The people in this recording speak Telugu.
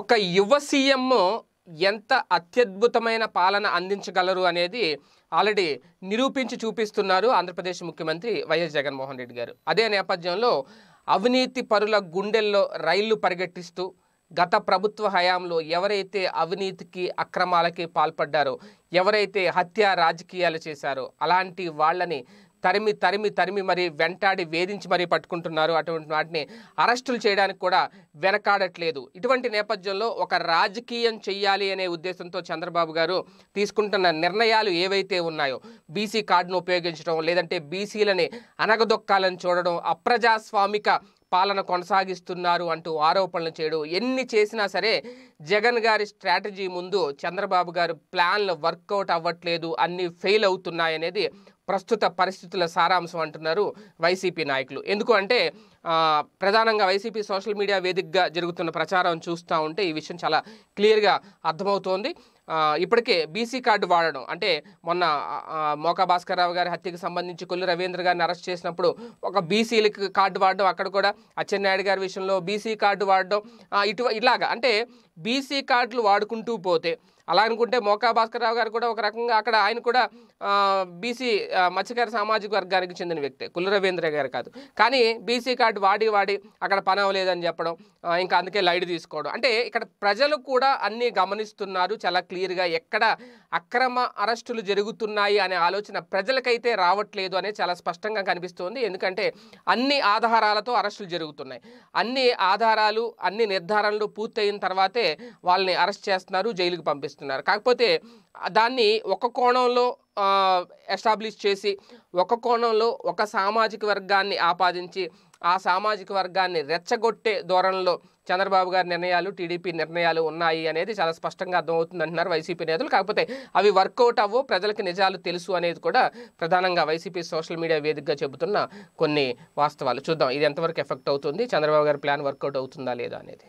ఒక యువ సీఎం ఎంత అత్యద్భుతమైన పాలన అందించగలరు అనేది ఆల్రెడీ నిరూపించి చూపిస్తున్నారు ఆంధ్రప్రదేశ్ ముఖ్యమంత్రి వైఎస్ జగన్మోహన్ రెడ్డి గారు అదే నేపథ్యంలో అవినీతి పరుల గుండెల్లో రైళ్లు పరిగెట్టిస్తూ గత ప్రభుత్వ హయాంలో ఎవరైతే అవినీతికి అక్రమాలకి పాల్పడ్డారో ఎవరైతే హత్య రాజకీయాలు చేశారో అలాంటి వాళ్ళని తరిమి తరిమి తరిమి మరి వెంటాడి వేధించి మరీ పట్టుకుంటున్నారు అటువంటి వాటిని అరెస్టులు చేయడానికి కూడా వెనకాడట్లేదు ఇటువంటి నేపథ్యంలో ఒక రాజకీయం చెయ్యాలి అనే ఉద్దేశంతో చంద్రబాబు గారు తీసుకుంటున్న నిర్ణయాలు ఏవైతే ఉన్నాయో బీసీ కార్డును ఉపయోగించడం లేదంటే బీసీలని అనగదొక్కాలని చూడడం అప్రజాస్వామిక పాలన కొనసాగిస్తున్నారు అంటూ ఆరోపణలు చేయడం ఎన్ని చేసినా సరే జగన్ గారి స్ట్రాటజీ ముందు చంద్రబాబు గారు ప్లాన్లు వర్కౌట్ అవ్వట్లేదు అన్నీ ఫెయిల్ అవుతున్నాయనేది ప్రస్తుత పరిస్థితుల సారాంశం అంటున్నారు వైసీపీ నాయకులు ఎందుకు అంటే ప్రధానంగా వైసీపీ సోషల్ మీడియా వేదికగా జరుగుతున్న ప్రచారం చూస్తూ ఉంటే ఈ విషయం చాలా క్లియర్గా అర్థమవుతోంది ఇప్పటికే బీసీ కార్డు వాడడం అంటే మొన్న మోకా రావు గారి హత్యకు సంబంధించి కొల్లు రవీంద్ర గారిని అరెస్ట్ చేసినప్పుడు ఒక బీసీలకు కార్డు వాడడం అక్కడ కూడా అచ్చెన్నాయుడు గారి విషయంలో బీసీ కార్డు వాడడం ఇటు ఇలాగా అంటే బీసీ కార్డులు వాడుకుంటూ పోతే అలా అనుకుంటే మోకా భాస్కర్ రావు గారు కూడా ఒక రకంగా అక్కడ ఆయన కూడా బీసీ మత్స్యకార సామాజిక వర్గానికి చెందిన వ్యక్తే కుల రవీంద్ర గారు కాదు కానీ బీసీ కార్డు వాడి వాడి అక్కడ పని అవ్వలేదని చెప్పడం ఇంకా అందుకే లైట్ తీసుకోవడం అంటే ఇక్కడ ప్రజలు కూడా అన్నీ గమనిస్తున్నారు చాలా క్లియర్గా ఎక్కడ అక్రమ అరెస్టులు జరుగుతున్నాయి అనే ఆలోచన ప్రజలకైతే రావట్లేదు అనేది చాలా స్పష్టంగా కనిపిస్తుంది ఎందుకంటే అన్ని ఆధారాలతో అరెస్టులు జరుగుతున్నాయి అన్ని ఆధారాలు అన్ని నిర్ధారణలు పూర్తయిన తర్వాతే వాళ్ళని అరెస్ట్ చేస్తున్నారు జైలుకు పంపిస్తున్నారు చేస్తున్నారు కాకపోతే దాన్ని ఒక కోణంలో ఎస్టాబ్లిష్ చేసి ఒక కోణంలో ఒక సామాజిక వర్గాన్ని ఆపాదించి ఆ సామాజిక వర్గాన్ని రెచ్చగొట్టే ధోరణిలో చంద్రబాబు గారి నిర్ణయాలు టీడీపీ నిర్ణయాలు ఉన్నాయి అనేది చాలా స్పష్టంగా అర్థమవుతుంది అంటున్నారు వైసీపీ నేతలు కాకపోతే అవి వర్కౌట్ అవ్వు ప్రజలకు నిజాలు తెలుసు అనేది కూడా ప్రధానంగా వైసీపీ సోషల్ మీడియా వేదికగా చెబుతున్న కొన్ని వాస్తవాలు చూద్దాం ఇది ఎంతవరకు ఎఫెక్ట్ అవుతుంది చంద్రబాబు గారి ప్లాన్ వర్కౌట్ అవుతుందా లేదా అనేది